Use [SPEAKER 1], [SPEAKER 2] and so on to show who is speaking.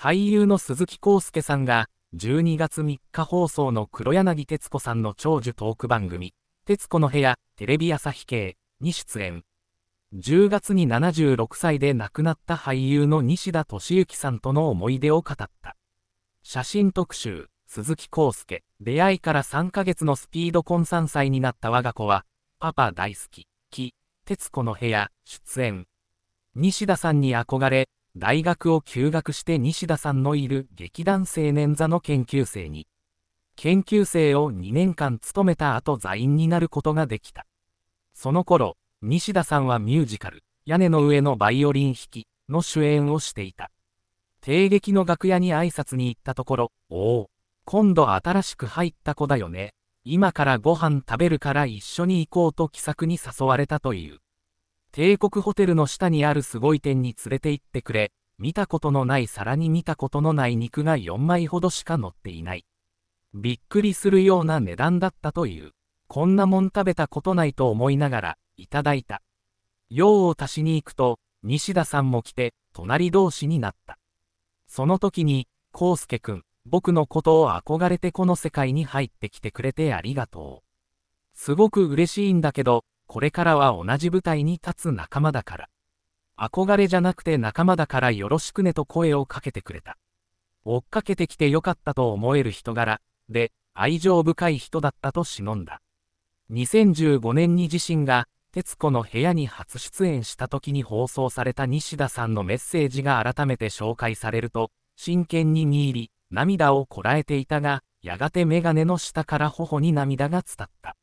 [SPEAKER 1] 俳優の鈴木康介さんが、12月3日放送の黒柳徹子さんの長寿トーク番組、徹子の部屋、テレビ朝日系に出演。10月に76歳で亡くなった俳優の西田敏行さんとの思い出を語った。写真特集、鈴木康介、出会いから3ヶ月のスピード婚3歳になった我が子は、パパ大好き、木、徹子の部屋、出演。西田さんに憧れ、大学を休学して西田さんのいる劇団青年座の研究生に、研究生を2年間務めた後座員になることができた。その頃、西田さんはミュージカル、屋根の上のバイオリン弾きの主演をしていた。帝劇の楽屋に挨拶に行ったところ、おお、今度新しく入った子だよね。今からご飯食べるから一緒に行こうと気さくに誘われたという。帝国ホテルの下にあるすごい店に連れて行ってくれ、見たことのない皿に見たことのない肉が4枚ほどしか乗っていない。びっくりするような値段だったという。こんなもん食べたことないと思いながら、いただいた。用を足しに行くと、西田さんも来て、隣同士になった。その時に、康介くん、僕のことを憧れてこの世界に入ってきてくれてありがとう。すごく嬉しいんだけど、これからは同じ舞台に立つ仲間だから。憧れじゃなくて仲間だからよろしくねと声をかけてくれた。追っかけてきてよかったと思える人柄で愛情深い人だったと忍んだ。2015年に自身が徹子の部屋に初出演した時に放送された西田さんのメッセージが改めて紹介されると真剣に見入り涙をこらえていたがやがて眼鏡の下から頬に涙が伝った。